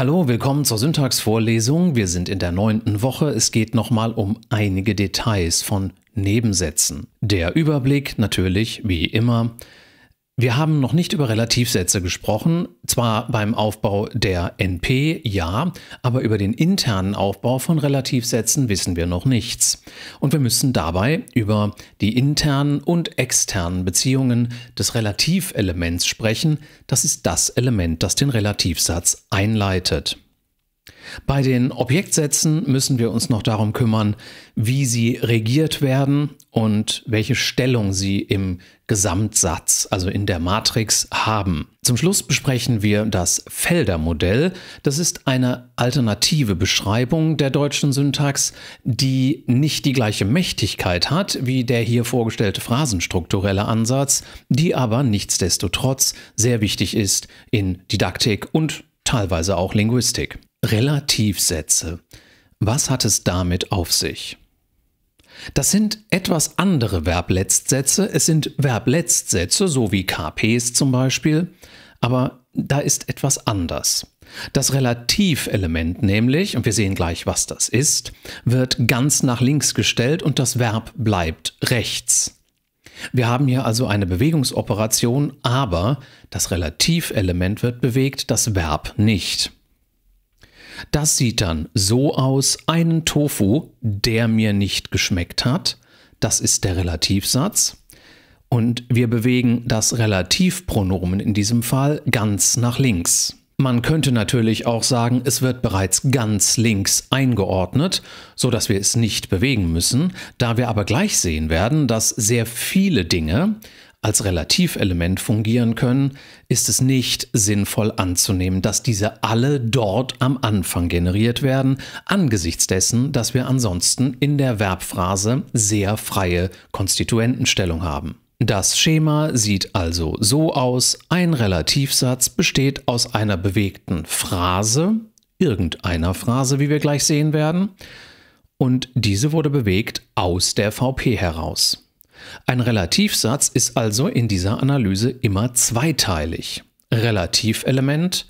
Hallo, willkommen zur Syntaxvorlesung. Wir sind in der neunten Woche. Es geht nochmal um einige Details von Nebensätzen. Der Überblick natürlich, wie immer. Wir haben noch nicht über Relativsätze gesprochen, zwar beim Aufbau der NP, ja, aber über den internen Aufbau von Relativsätzen wissen wir noch nichts. Und wir müssen dabei über die internen und externen Beziehungen des Relativelements sprechen. Das ist das Element, das den Relativsatz einleitet. Bei den Objektsätzen müssen wir uns noch darum kümmern, wie sie regiert werden und welche Stellung sie im Gesamtsatz, also in der Matrix, haben. Zum Schluss besprechen wir das Feldermodell. Das ist eine alternative Beschreibung der deutschen Syntax, die nicht die gleiche Mächtigkeit hat wie der hier vorgestellte phrasenstrukturelle Ansatz, die aber nichtsdestotrotz sehr wichtig ist in Didaktik und teilweise auch Linguistik. Relativsätze. Was hat es damit auf sich? Das sind etwas andere Verbletztsätze. Es sind Verbletztsätze, so wie KPs zum Beispiel, aber da ist etwas anders. Das Relativelement nämlich, und wir sehen gleich, was das ist, wird ganz nach links gestellt und das Verb bleibt rechts. Wir haben hier also eine Bewegungsoperation, aber das Relativelement wird bewegt, das Verb nicht. Das sieht dann so aus, einen Tofu, der mir nicht geschmeckt hat. Das ist der Relativsatz. Und wir bewegen das Relativpronomen in diesem Fall ganz nach links. Man könnte natürlich auch sagen, es wird bereits ganz links eingeordnet, so dass wir es nicht bewegen müssen, da wir aber gleich sehen werden, dass sehr viele Dinge als Relativelement fungieren können, ist es nicht sinnvoll anzunehmen, dass diese alle dort am Anfang generiert werden, angesichts dessen, dass wir ansonsten in der Verbphrase sehr freie Konstituentenstellung haben. Das Schema sieht also so aus, ein Relativsatz besteht aus einer bewegten Phrase, irgendeiner Phrase, wie wir gleich sehen werden, und diese wurde bewegt aus der VP heraus. Ein Relativsatz ist also in dieser Analyse immer zweiteilig. Relativelement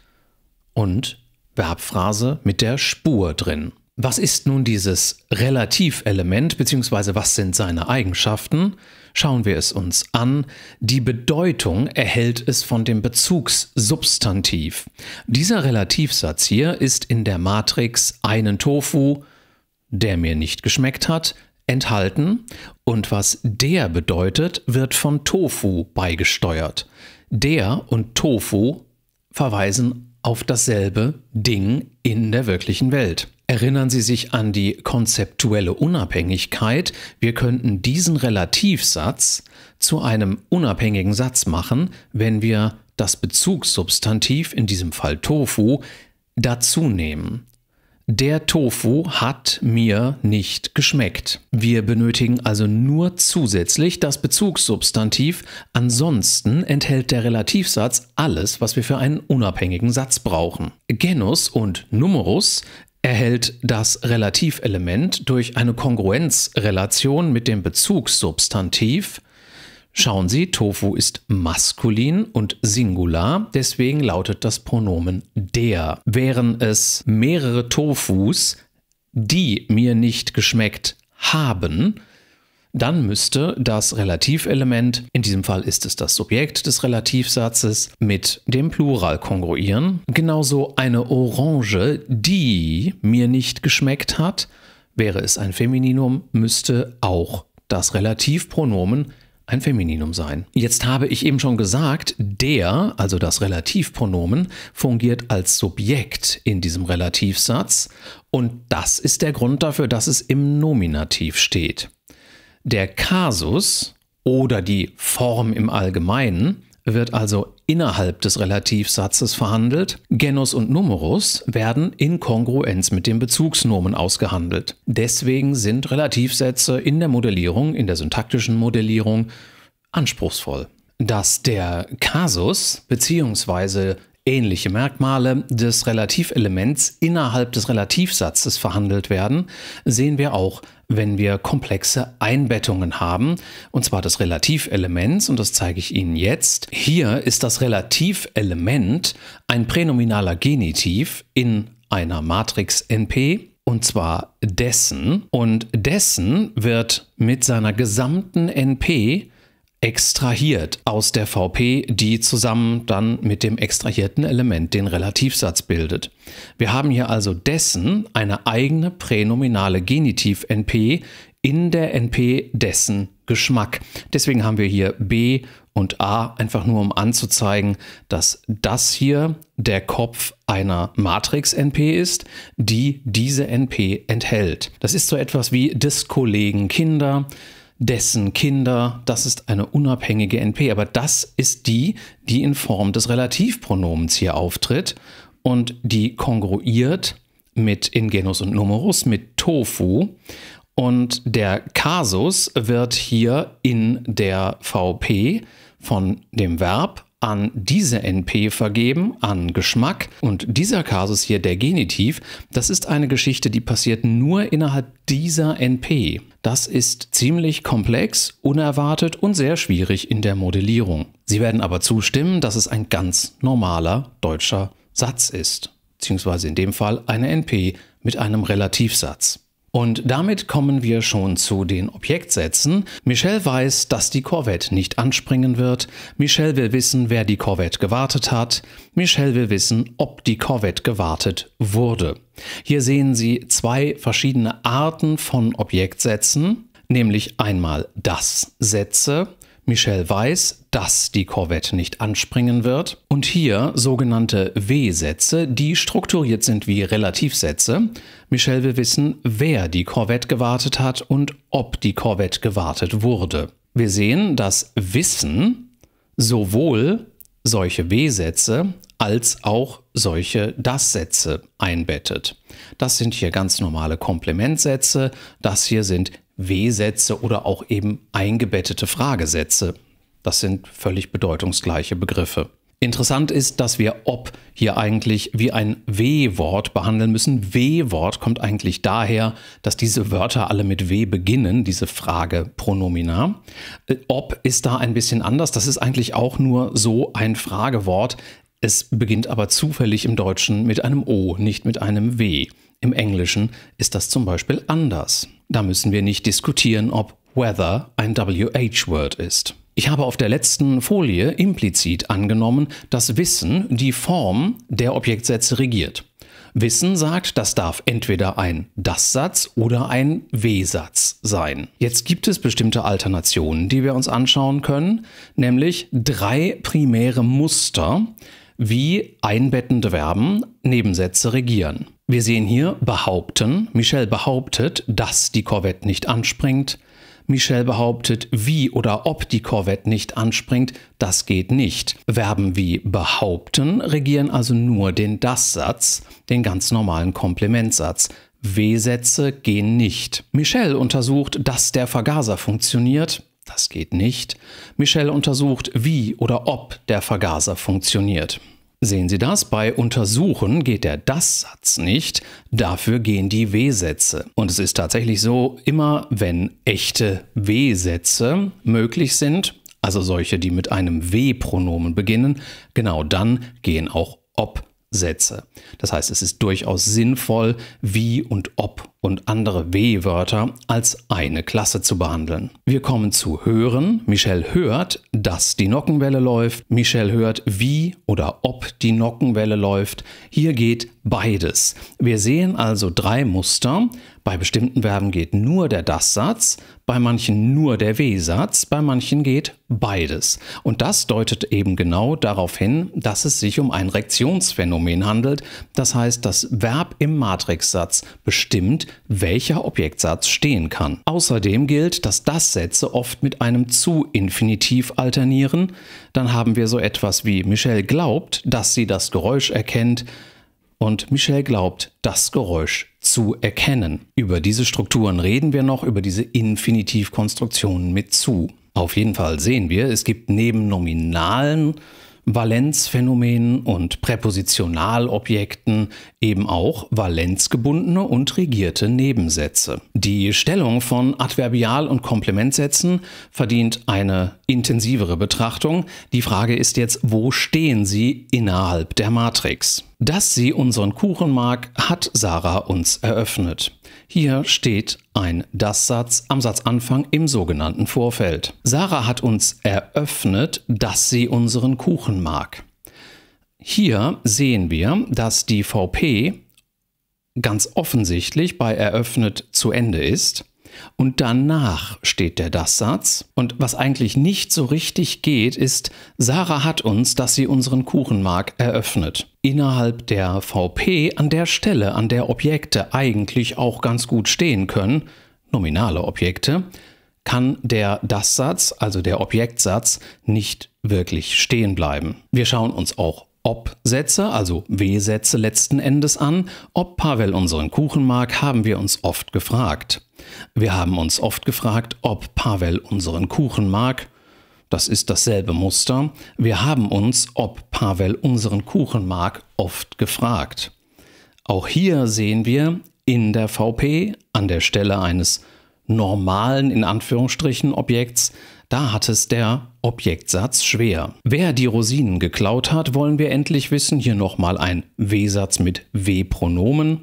und Verbphrase mit der Spur drin. Was ist nun dieses Relativelement bzw. was sind seine Eigenschaften? Schauen wir es uns an. Die Bedeutung erhält es von dem Bezugssubstantiv. Dieser Relativsatz hier ist in der Matrix einen Tofu, der mir nicht geschmeckt hat, enthalten und was der bedeutet, wird von Tofu beigesteuert. Der und Tofu verweisen auf dasselbe Ding in der wirklichen Welt. Erinnern Sie sich an die konzeptuelle Unabhängigkeit. Wir könnten diesen Relativsatz zu einem unabhängigen Satz machen, wenn wir das Bezugssubstantiv, in diesem Fall Tofu, dazu nehmen. Der Tofu hat mir nicht geschmeckt. Wir benötigen also nur zusätzlich das Bezugssubstantiv, ansonsten enthält der Relativsatz alles, was wir für einen unabhängigen Satz brauchen. Genus und Numerus erhält das Relativelement durch eine Kongruenzrelation mit dem Bezugssubstantiv Schauen Sie, Tofu ist maskulin und singular, deswegen lautet das Pronomen der. Wären es mehrere Tofus, die mir nicht geschmeckt haben, dann müsste das Relativelement, in diesem Fall ist es das Subjekt des Relativsatzes, mit dem Plural kongruieren. Genauso eine Orange, die mir nicht geschmeckt hat, wäre es ein Femininum, müsste auch das Relativpronomen ein Femininum sein. Jetzt habe ich eben schon gesagt, der, also das Relativpronomen, fungiert als Subjekt in diesem Relativsatz und das ist der Grund dafür, dass es im Nominativ steht. Der Kasus oder die Form im Allgemeinen wird also innerhalb des Relativsatzes verhandelt, Genus und Numerus werden in Kongruenz mit dem Bezugsnomen ausgehandelt. Deswegen sind Relativsätze in der Modellierung, in der syntaktischen Modellierung, anspruchsvoll. Dass der Kasus bzw ähnliche Merkmale des Relativelements innerhalb des Relativsatzes verhandelt werden, sehen wir auch, wenn wir komplexe Einbettungen haben, und zwar des Relativelements, und das zeige ich Ihnen jetzt. Hier ist das Relativelement ein pränominaler Genitiv in einer Matrix NP und zwar dessen. Und dessen wird mit seiner gesamten NP extrahiert aus der VP, die zusammen dann mit dem extrahierten Element den Relativsatz bildet. Wir haben hier also dessen eine eigene pränominale Genitiv-NP in der NP dessen Geschmack. Deswegen haben wir hier B und A einfach nur, um anzuzeigen, dass das hier der Kopf einer Matrix-NP ist, die diese NP enthält. Das ist so etwas wie des Kollegen Kinder, dessen Kinder, das ist eine unabhängige NP, aber das ist die, die in Form des Relativpronomens hier auftritt und die kongruiert mit Ingenus und Numerus, mit Tofu. Und der Kasus wird hier in der VP von dem Verb an diese NP vergeben, an Geschmack. Und dieser Kasus hier, der Genitiv, das ist eine Geschichte, die passiert nur innerhalb dieser NP. Das ist ziemlich komplex, unerwartet und sehr schwierig in der Modellierung. Sie werden aber zustimmen, dass es ein ganz normaler deutscher Satz ist, beziehungsweise in dem Fall eine NP mit einem Relativsatz. Und damit kommen wir schon zu den Objektsätzen. Michelle weiß, dass die Corvette nicht anspringen wird. Michelle will wissen, wer die Corvette gewartet hat. Michelle will wissen, ob die Corvette gewartet wurde. Hier sehen Sie zwei verschiedene Arten von Objektsätzen, nämlich einmal das Sätze Michel weiß, dass die Korvette nicht anspringen wird. Und hier sogenannte W-Sätze, die strukturiert sind wie Relativsätze. Michel will wissen, wer die Korvette gewartet hat und ob die Korvette gewartet wurde. Wir sehen, dass Wissen sowohl solche W-Sätze als auch solche Das-Sätze einbettet. Das sind hier ganz normale Komplementsätze, das hier sind W-Sätze oder auch eben eingebettete Fragesätze. Das sind völlig bedeutungsgleiche Begriffe. Interessant ist, dass wir ob hier eigentlich wie ein W-Wort behandeln müssen. W-Wort kommt eigentlich daher, dass diese Wörter alle mit W beginnen, diese Fragepronomina. Äh, ob ist da ein bisschen anders. Das ist eigentlich auch nur so ein Fragewort. Es beginnt aber zufällig im Deutschen mit einem O, nicht mit einem W. Im Englischen ist das zum Beispiel anders. Da müssen wir nicht diskutieren, ob Weather ein WH-Word ist. Ich habe auf der letzten Folie implizit angenommen, dass Wissen die Form der Objektsätze regiert. Wissen sagt, das darf entweder ein Das-Satz oder ein W-Satz sein. Jetzt gibt es bestimmte Alternationen, die wir uns anschauen können, nämlich drei primäre Muster, wie einbettende Verben Nebensätze regieren. Wir sehen hier behaupten, Michelle behauptet, dass die Korvette nicht anspringt. Michelle behauptet, wie oder ob die Korvette nicht anspringt, das geht nicht. Verben wie behaupten regieren also nur den Das-Satz, den ganz normalen Komplementsatz. W-Sätze gehen nicht. Michelle untersucht, dass der Vergaser funktioniert. Das geht nicht. Michelle untersucht, wie oder ob der Vergaser funktioniert. Sehen Sie das? Bei untersuchen geht der Das-Satz nicht, dafür gehen die W-Sätze. Und es ist tatsächlich so, immer wenn echte W-Sätze möglich sind, also solche, die mit einem W-Pronomen beginnen, genau dann gehen auch ob Sätze. Das heißt, es ist durchaus sinnvoll, wie und ob und andere W-Wörter als eine Klasse zu behandeln. Wir kommen zu hören. Michelle hört, dass die Nockenwelle läuft. Michelle hört, wie oder ob die Nockenwelle läuft. Hier geht beides. Wir sehen also drei Muster. Bei bestimmten Verben geht nur der Das-Satz, bei manchen nur der W-Satz, bei manchen geht beides. Und das deutet eben genau darauf hin, dass es sich um ein Rektionsphänomen handelt. Das heißt, das Verb im Matrixsatz bestimmt, welcher Objektsatz stehen kann. Außerdem gilt, dass Das-Sätze oft mit einem Zu-Infinitiv alternieren. Dann haben wir so etwas wie Michelle glaubt, dass sie das Geräusch erkennt und Michelle glaubt, das Geräusch zu erkennen. Über diese Strukturen reden wir noch, über diese Infinitivkonstruktionen mit zu. Auf jeden Fall sehen wir, es gibt neben nominalen Valenzphänomenen und Präpositionalobjekten eben auch valenzgebundene und regierte Nebensätze. Die Stellung von Adverbial- und Komplementsätzen verdient eine intensivere Betrachtung. Die Frage ist jetzt, wo stehen sie innerhalb der Matrix? Dass sie unseren Kuchen mag, hat Sarah uns eröffnet. Hier steht ein Das-Satz am Satzanfang im sogenannten Vorfeld. Sarah hat uns eröffnet, dass sie unseren Kuchen mag. Hier sehen wir, dass die VP ganz offensichtlich bei eröffnet zu Ende ist und danach steht der Das-Satz. Und was eigentlich nicht so richtig geht, ist, Sarah hat uns, dass sie unseren Kuchen mag, eröffnet. Innerhalb der VP an der Stelle, an der Objekte eigentlich auch ganz gut stehen können, nominale Objekte, kann der Das-Satz, also der Objektsatz, nicht wirklich stehen bleiben. Wir schauen uns auch ob-Sätze, also W-Sätze letzten Endes an, ob Pavel unseren Kuchen mag, haben wir uns oft gefragt. Wir haben uns oft gefragt, ob Pavel unseren Kuchen mag. Das ist dasselbe Muster. Wir haben uns, ob Pavel unseren Kuchen mag, oft gefragt. Auch hier sehen wir in der VP an der Stelle eines normalen in Anführungsstrichen Objekts da hat es der Objektsatz schwer. Wer die Rosinen geklaut hat, wollen wir endlich wissen. Hier nochmal ein W-Satz mit W-Pronomen.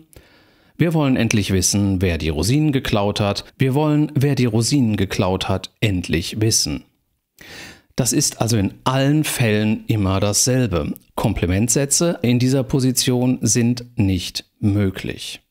Wir wollen endlich wissen, wer die Rosinen geklaut hat. Wir wollen, wer die Rosinen geklaut hat, endlich wissen. Das ist also in allen Fällen immer dasselbe. Komplementsätze in dieser Position sind nicht möglich.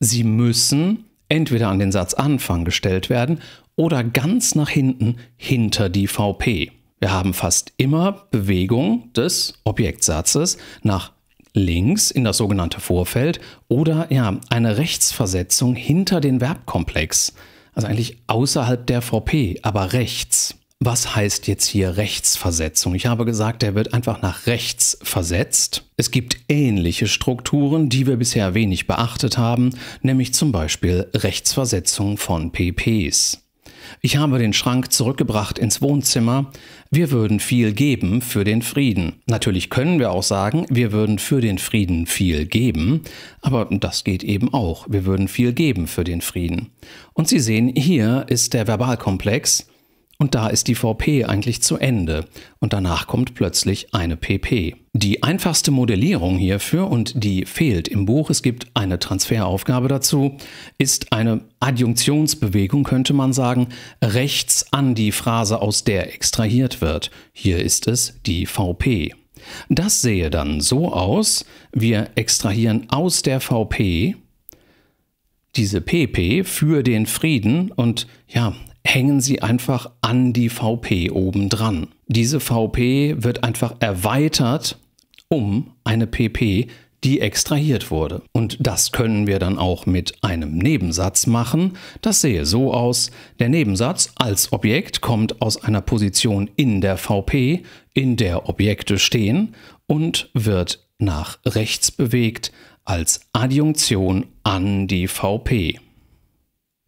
Sie müssen entweder an den Satzanfang gestellt werden oder ganz nach hinten hinter die VP. Wir haben fast immer Bewegung des Objektsatzes nach links in das sogenannte Vorfeld oder ja, eine Rechtsversetzung hinter den Verbkomplex. Also eigentlich außerhalb der VP, aber rechts. Was heißt jetzt hier Rechtsversetzung? Ich habe gesagt, er wird einfach nach rechts versetzt. Es gibt ähnliche Strukturen, die wir bisher wenig beachtet haben, nämlich zum Beispiel Rechtsversetzung von PPs. Ich habe den Schrank zurückgebracht ins Wohnzimmer. Wir würden viel geben für den Frieden. Natürlich können wir auch sagen, wir würden für den Frieden viel geben, aber das geht eben auch. Wir würden viel geben für den Frieden. Und Sie sehen, hier ist der Verbalkomplex und da ist die VP eigentlich zu Ende und danach kommt plötzlich eine PP. Die einfachste Modellierung hierfür und die fehlt im Buch, es gibt eine Transferaufgabe dazu, ist eine Adjunktionsbewegung, könnte man sagen, rechts an die Phrase, aus der extrahiert wird. Hier ist es die VP. Das sehe dann so aus, wir extrahieren aus der VP diese PP für den Frieden und ja, hängen sie einfach an die VP oben dran. Diese VP wird einfach erweitert um eine PP, die extrahiert wurde. Und das können wir dann auch mit einem Nebensatz machen. Das sehe so aus. Der Nebensatz als Objekt kommt aus einer Position in der VP, in der Objekte stehen und wird nach rechts bewegt als Adjunktion an die VP.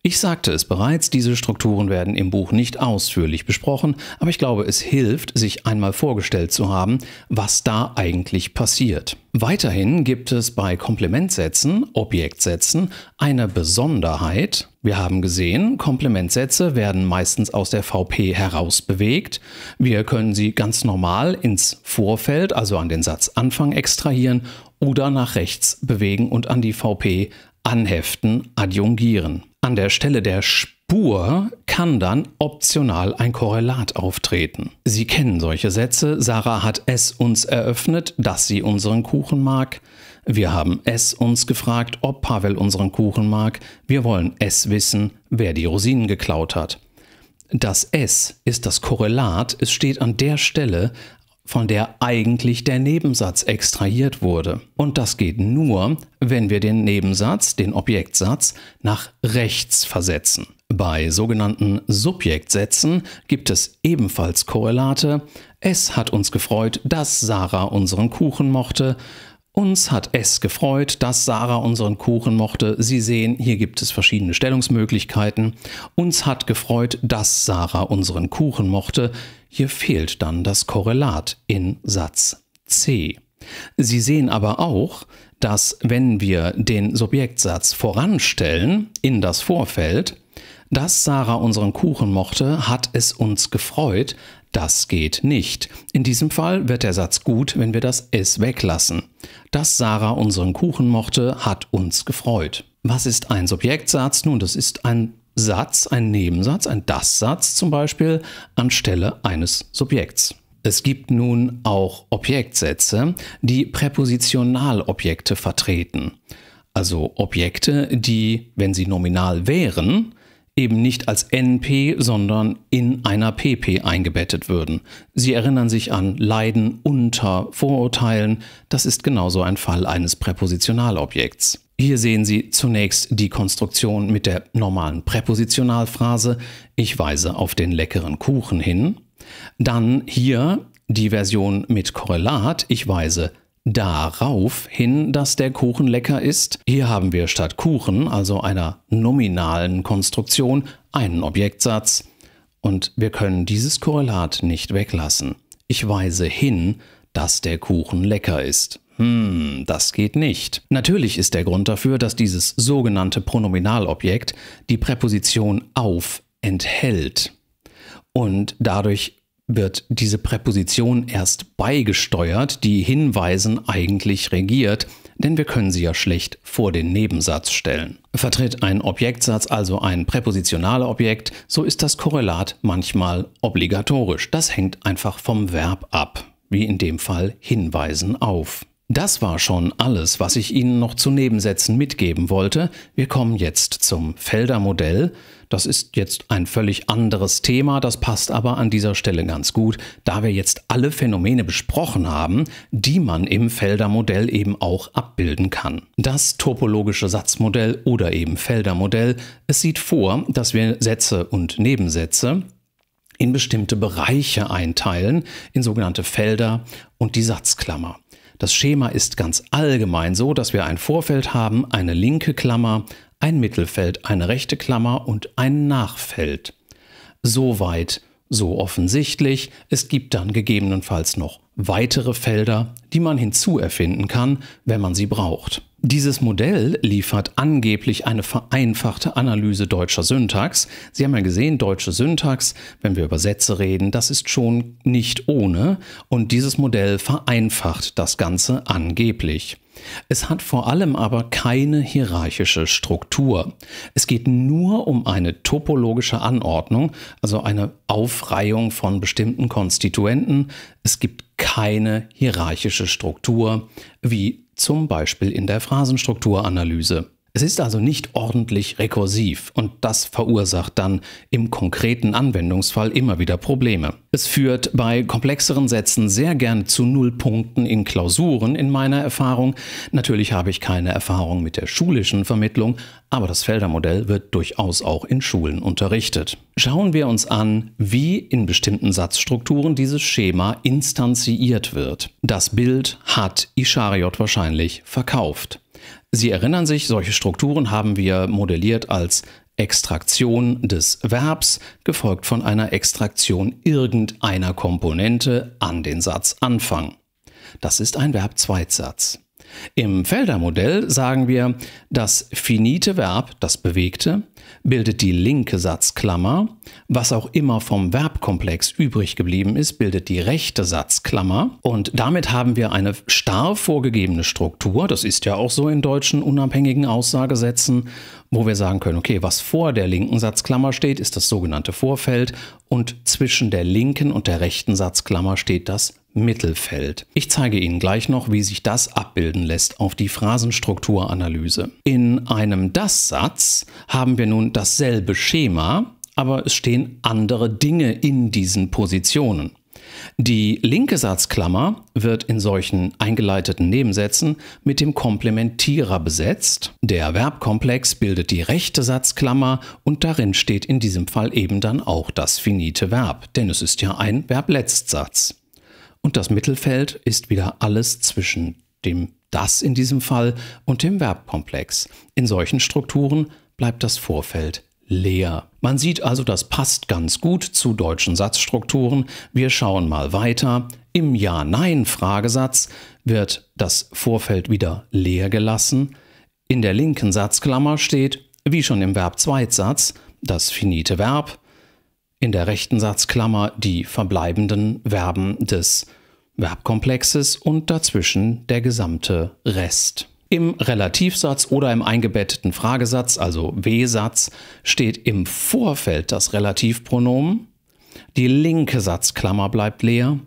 Ich sagte es bereits, diese Strukturen werden im Buch nicht ausführlich besprochen, aber ich glaube, es hilft, sich einmal vorgestellt zu haben, was da eigentlich passiert. Weiterhin gibt es bei Komplementsätzen, Objektsätzen, eine Besonderheit. Wir haben gesehen, Komplementsätze werden meistens aus der VP heraus bewegt. Wir können sie ganz normal ins Vorfeld, also an den Satzanfang extrahieren oder nach rechts bewegen und an die VP anheften, adjungieren. An der Stelle der Spur kann dann optional ein Korrelat auftreten. Sie kennen solche Sätze. Sarah hat es uns eröffnet, dass sie unseren Kuchen mag. Wir haben es uns gefragt, ob Pavel unseren Kuchen mag. Wir wollen es wissen, wer die Rosinen geklaut hat. Das S ist das Korrelat, es steht an der Stelle, von der eigentlich der Nebensatz extrahiert wurde. Und das geht nur, wenn wir den Nebensatz, den Objektsatz, nach rechts versetzen. Bei sogenannten Subjektsätzen gibt es ebenfalls Korrelate. Es hat uns gefreut, dass Sarah unseren Kuchen mochte. Uns hat es gefreut, dass Sarah unseren Kuchen mochte. Sie sehen, hier gibt es verschiedene Stellungsmöglichkeiten. Uns hat gefreut, dass Sarah unseren Kuchen mochte. Hier fehlt dann das Korrelat in Satz C. Sie sehen aber auch, dass wenn wir den Subjektsatz voranstellen in das Vorfeld, dass Sarah unseren Kuchen mochte, hat es uns gefreut, das geht nicht. In diesem Fall wird der Satz gut, wenn wir das S weglassen. Dass Sarah unseren Kuchen mochte, hat uns gefreut. Was ist ein Subjektsatz? Nun, das ist ein Satz, ein Nebensatz, ein Das-Satz zum Beispiel, anstelle eines Subjekts. Es gibt nun auch Objektsätze, die Präpositionalobjekte vertreten. Also Objekte, die, wenn sie nominal wären, eben nicht als NP, sondern in einer PP eingebettet würden. Sie erinnern sich an Leiden unter Vorurteilen, das ist genauso ein Fall eines Präpositionalobjekts. Hier sehen Sie zunächst die Konstruktion mit der normalen Präpositionalphrase Ich weise auf den leckeren Kuchen hin. Dann hier die Version mit Korrelat Ich weise darauf hin, dass der Kuchen lecker ist. Hier haben wir statt Kuchen, also einer nominalen Konstruktion, einen Objektsatz. Und wir können dieses Korrelat nicht weglassen. Ich weise hin, dass der Kuchen lecker ist. Hm, das geht nicht. Natürlich ist der Grund dafür, dass dieses sogenannte Pronominalobjekt die Präposition auf enthält. Und dadurch wird diese Präposition erst beigesteuert, die Hinweisen eigentlich regiert, denn wir können sie ja schlecht vor den Nebensatz stellen. Vertritt ein Objektsatz also ein Präpositionalobjekt, so ist das Korrelat manchmal obligatorisch. Das hängt einfach vom Verb ab, wie in dem Fall Hinweisen auf. Das war schon alles, was ich Ihnen noch zu Nebensätzen mitgeben wollte. Wir kommen jetzt zum Feldermodell. Das ist jetzt ein völlig anderes Thema, das passt aber an dieser Stelle ganz gut, da wir jetzt alle Phänomene besprochen haben, die man im Feldermodell eben auch abbilden kann. Das topologische Satzmodell oder eben Feldermodell, es sieht vor, dass wir Sätze und Nebensätze in bestimmte Bereiche einteilen, in sogenannte Felder und die Satzklammer. Das Schema ist ganz allgemein so, dass wir ein Vorfeld haben, eine linke Klammer, ein Mittelfeld, eine rechte Klammer und ein Nachfeld. Soweit so offensichtlich. Es gibt dann gegebenenfalls noch weitere Felder, die man hinzuerfinden kann, wenn man sie braucht. Dieses Modell liefert angeblich eine vereinfachte Analyse deutscher Syntax. Sie haben ja gesehen, deutsche Syntax, wenn wir über Sätze reden, das ist schon nicht ohne. Und dieses Modell vereinfacht das Ganze angeblich. Es hat vor allem aber keine hierarchische Struktur. Es geht nur um eine topologische Anordnung, also eine Aufreihung von bestimmten Konstituenten. Es gibt keine hierarchische Struktur, wie zum Beispiel in der Phrasenstrukturanalyse. Es ist also nicht ordentlich rekursiv und das verursacht dann im konkreten Anwendungsfall immer wieder Probleme. Es führt bei komplexeren Sätzen sehr gern zu Nullpunkten in Klausuren in meiner Erfahrung. Natürlich habe ich keine Erfahrung mit der schulischen Vermittlung, aber das Feldermodell wird durchaus auch in Schulen unterrichtet. Schauen wir uns an, wie in bestimmten Satzstrukturen dieses Schema instanziiert wird. Das Bild hat Ischariot wahrscheinlich verkauft. Sie erinnern sich, solche Strukturen haben wir modelliert als Extraktion des Verbs, gefolgt von einer Extraktion irgendeiner Komponente an den Satzanfang. Das ist ein Verb-Zweitsatz. Im Feldermodell sagen wir, das finite Verb, das bewegte, bildet die linke Satzklammer, was auch immer vom Verbkomplex übrig geblieben ist, bildet die rechte Satzklammer und damit haben wir eine starr vorgegebene Struktur, das ist ja auch so in deutschen unabhängigen Aussagesätzen, wo wir sagen können, okay, was vor der linken Satzklammer steht, ist das sogenannte Vorfeld und zwischen der linken und der rechten Satzklammer steht das Mittelfeld. Ich zeige Ihnen gleich noch, wie sich das abbilden lässt auf die Phrasenstrukturanalyse. In einem Das-Satz haben wir nun dasselbe Schema, aber es stehen andere Dinge in diesen Positionen. Die linke Satzklammer wird in solchen eingeleiteten Nebensätzen mit dem Komplementierer besetzt. Der Verbkomplex bildet die rechte Satzklammer und darin steht in diesem Fall eben dann auch das finite Verb, denn es ist ja ein Verbletztsatz. Und das Mittelfeld ist wieder alles zwischen dem das in diesem Fall und dem Verbkomplex. In solchen Strukturen bleibt das Vorfeld leer. Man sieht also, das passt ganz gut zu deutschen Satzstrukturen. Wir schauen mal weiter. Im Ja-Nein-Fragesatz wird das Vorfeld wieder leer gelassen. In der linken Satzklammer steht, wie schon im Verb-Zweitsatz, das finite Verb in der rechten Satzklammer die verbleibenden Verben des Verbkomplexes und dazwischen der gesamte Rest. Im Relativsatz oder im eingebetteten Fragesatz, also W-Satz, steht im Vorfeld das Relativpronomen, die linke Satzklammer bleibt leer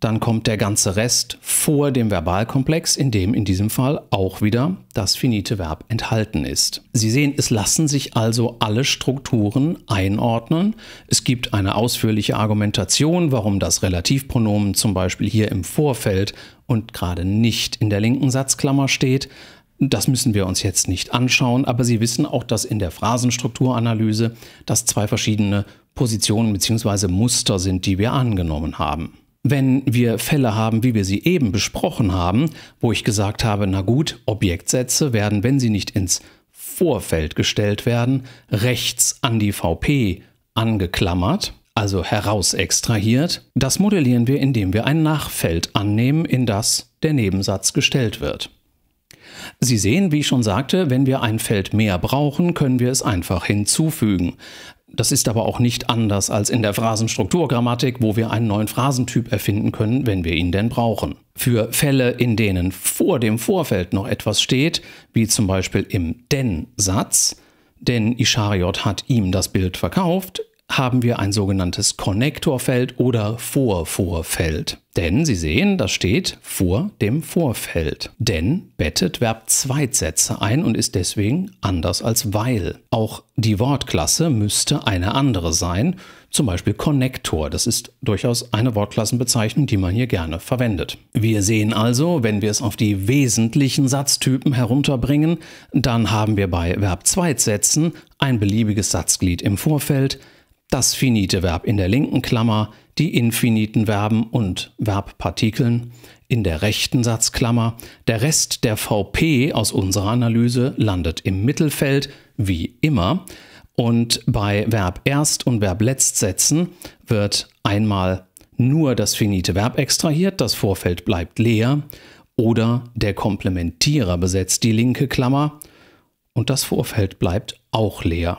dann kommt der ganze Rest vor dem Verbalkomplex, in dem in diesem Fall auch wieder das finite Verb enthalten ist. Sie sehen, es lassen sich also alle Strukturen einordnen. Es gibt eine ausführliche Argumentation, warum das Relativpronomen zum Beispiel hier im Vorfeld und gerade nicht in der linken Satzklammer steht. Das müssen wir uns jetzt nicht anschauen, aber Sie wissen auch, dass in der Phrasenstrukturanalyse das zwei verschiedene Positionen bzw. Muster sind, die wir angenommen haben wenn wir Fälle haben, wie wir sie eben besprochen haben, wo ich gesagt habe, na gut, Objektsätze werden, wenn sie nicht ins Vorfeld gestellt werden, rechts an die VP angeklammert, also herausextrahiert. Das modellieren wir, indem wir ein Nachfeld annehmen, in das der Nebensatz gestellt wird. Sie sehen, wie ich schon sagte, wenn wir ein Feld mehr brauchen, können wir es einfach hinzufügen. Das ist aber auch nicht anders als in der Phrasenstrukturgrammatik, wo wir einen neuen Phrasentyp erfinden können, wenn wir ihn denn brauchen. Für Fälle, in denen vor dem Vorfeld noch etwas steht, wie zum Beispiel im Denn-Satz, denn Ischariot hat ihm das Bild verkauft, haben wir ein sogenanntes Konnektorfeld oder Vorvorfeld. Denn Sie sehen, das steht vor dem Vorfeld. Denn bettet Verb-Zweitsätze ein und ist deswegen anders als weil. Auch die Wortklasse müsste eine andere sein, zum Beispiel Konnektor. Das ist durchaus eine Wortklassenbezeichnung, die man hier gerne verwendet. Wir sehen also, wenn wir es auf die wesentlichen Satztypen herunterbringen, dann haben wir bei Verb-Zweitsätzen ein beliebiges Satzglied im Vorfeld, das finite Verb in der linken Klammer, die infiniten Verben und Verbpartikeln in der rechten Satzklammer. Der Rest der VP aus unserer Analyse landet im Mittelfeld, wie immer. Und bei Verb erst und Verb letzt Sätzen wird einmal nur das finite Verb extrahiert, das Vorfeld bleibt leer, oder der Komplementierer besetzt die linke Klammer und das Vorfeld bleibt auch leer.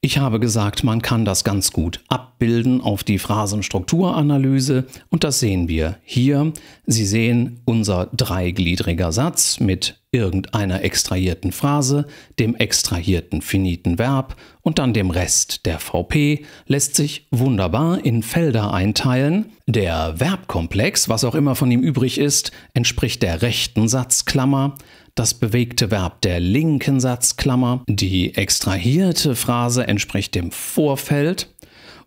Ich habe gesagt, man kann das ganz gut abbilden auf die Phrasenstrukturanalyse und das sehen wir hier. Sie sehen unser dreigliedriger Satz mit irgendeiner extrahierten Phrase, dem extrahierten finiten Verb und dann dem Rest der VP lässt sich wunderbar in Felder einteilen. Der Verbkomplex, was auch immer von ihm übrig ist, entspricht der rechten Satzklammer das bewegte Verb der linken Satzklammer, die extrahierte Phrase entspricht dem Vorfeld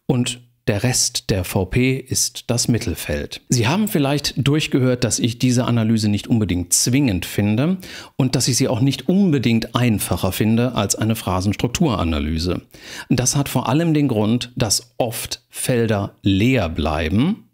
und der Rest der VP ist das Mittelfeld. Sie haben vielleicht durchgehört, dass ich diese Analyse nicht unbedingt zwingend finde und dass ich sie auch nicht unbedingt einfacher finde als eine Phrasenstrukturanalyse. Das hat vor allem den Grund, dass oft Felder leer bleiben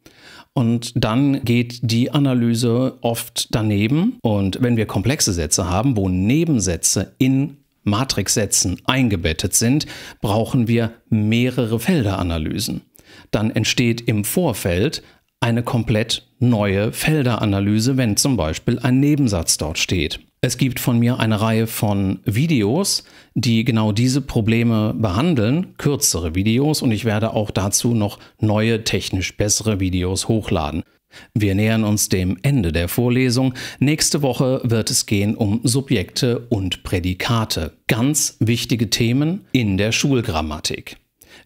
und dann geht die Analyse oft daneben. Und wenn wir komplexe Sätze haben, wo Nebensätze in Matrixsätzen eingebettet sind, brauchen wir mehrere Felderanalysen. Dann entsteht im Vorfeld eine komplett neue Felderanalyse, wenn zum Beispiel ein Nebensatz dort steht. Es gibt von mir eine Reihe von Videos, die genau diese Probleme behandeln, kürzere Videos und ich werde auch dazu noch neue technisch bessere Videos hochladen. Wir nähern uns dem Ende der Vorlesung. Nächste Woche wird es gehen um Subjekte und Prädikate, ganz wichtige Themen in der Schulgrammatik.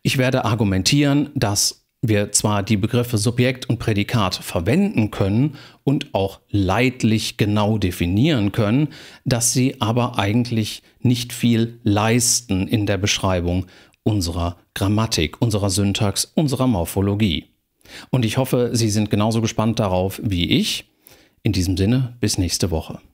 Ich werde argumentieren, dass wir zwar die Begriffe Subjekt und Prädikat verwenden können und auch leidlich genau definieren können, dass sie aber eigentlich nicht viel leisten in der Beschreibung unserer Grammatik, unserer Syntax, unserer Morphologie. Und ich hoffe, Sie sind genauso gespannt darauf wie ich. In diesem Sinne, bis nächste Woche.